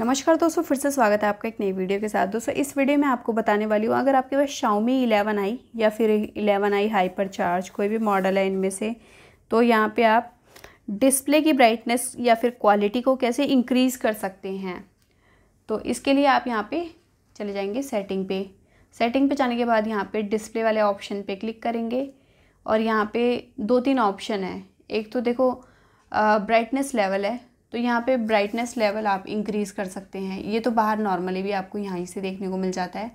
नमस्कार दोस्तों फिर से स्वागत है आपका एक नई वीडियो के साथ दोस्तों इस वीडियो में आपको बताने वाली हूँ अगर आपके पास शाउमी 11 आई या फिर इलेवन आई हाइपर चार्ज कोई भी मॉडल है इनमें से तो यहाँ पे आप डिस्प्ले की ब्राइटनेस या फिर क्वालिटी को कैसे इंक्रीज़ कर सकते हैं तो इसके लिए आप यहाँ पर चले जाएँगे सेटिंग पे सेटिंग पे जाने के बाद यहाँ पर डिस्प्ले वाले ऑप्शन पर क्लिक करेंगे और यहाँ पर दो तीन ऑप्शन है एक तो देखो ब्राइटनेस लेवल है तो यहाँ पे ब्राइटनेस लेवल आप इंक्रीज़ कर सकते हैं ये तो बाहर नॉर्मली भी आपको यहाँ ही से देखने को मिल जाता है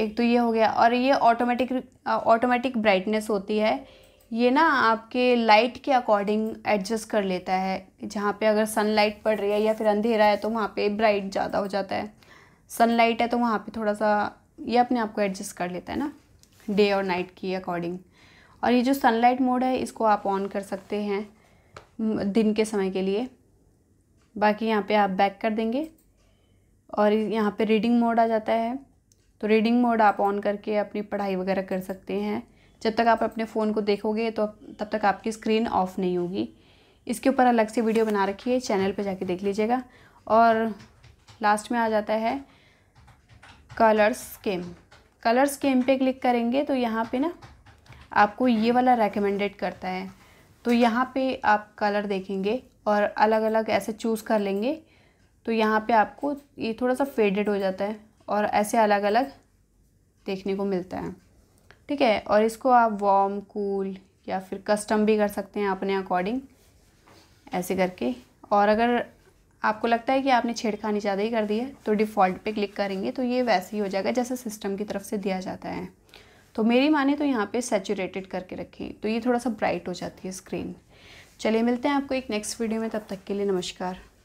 एक तो ये हो गया और ये ऑटोमेटिक ऑटोमेटिक ब्राइटनेस होती है ये ना आपके लाइट के अकॉर्डिंग एडजस्ट कर लेता है जहाँ पे अगर सनलाइट पड़ रही है या फिर अंधेरा है तो वहाँ पे ब्राइट ज़्यादा हो जाता है सनलाइट है तो वहाँ पे थोड़ा सा ये अपने आप को एडजस्ट कर लेता है ना डे और नाइट की अकॉर्डिंग और ये जो सनलाइट मोड है इसको आप ऑन कर सकते हैं दिन के समय के लिए बाकी यहाँ पे आप बैक कर देंगे और यहाँ पे रीडिंग मोड आ जाता है तो रीडिंग मोड आप ऑन करके अपनी पढ़ाई वगैरह कर सकते हैं जब तक आप अपने फ़ोन को देखोगे तो तब तक आपकी स्क्रीन ऑफ नहीं होगी इसके ऊपर अलग से वीडियो बना रखी है चैनल पर जाके देख लीजिएगा और लास्ट में आ जाता है कलर स्केम कलर स्केम पे क्लिक करेंगे तो यहाँ पे ना आपको ये वाला रेकमेंडेड करता है तो यहाँ पे आप कलर देखेंगे और अलग अलग ऐसे चूज़ कर लेंगे तो यहाँ पे आपको ये थोड़ा सा फेडेड हो जाता है और ऐसे अलग अलग देखने को मिलता है ठीक है और इसको आप वार्म कूल या फिर कस्टम भी कर सकते हैं अपने अकॉर्डिंग ऐसे करके और अगर आपको लगता है कि आपने छेड़खानी ज़्यादा ही कर दी है तो डिफ़ॉल्ट पे क्लिक करेंगे तो ये वैसे ही हो जाएगा जैसे सिस्टम की तरफ से दिया जाता है तो मेरी माने तो यहाँ पे सेचूरेटेड करके रखें तो ये थोड़ा सा ब्राइट हो जाती है स्क्रीन चलिए मिलते हैं आपको एक नेक्स्ट वीडियो में तब तक के लिए नमस्कार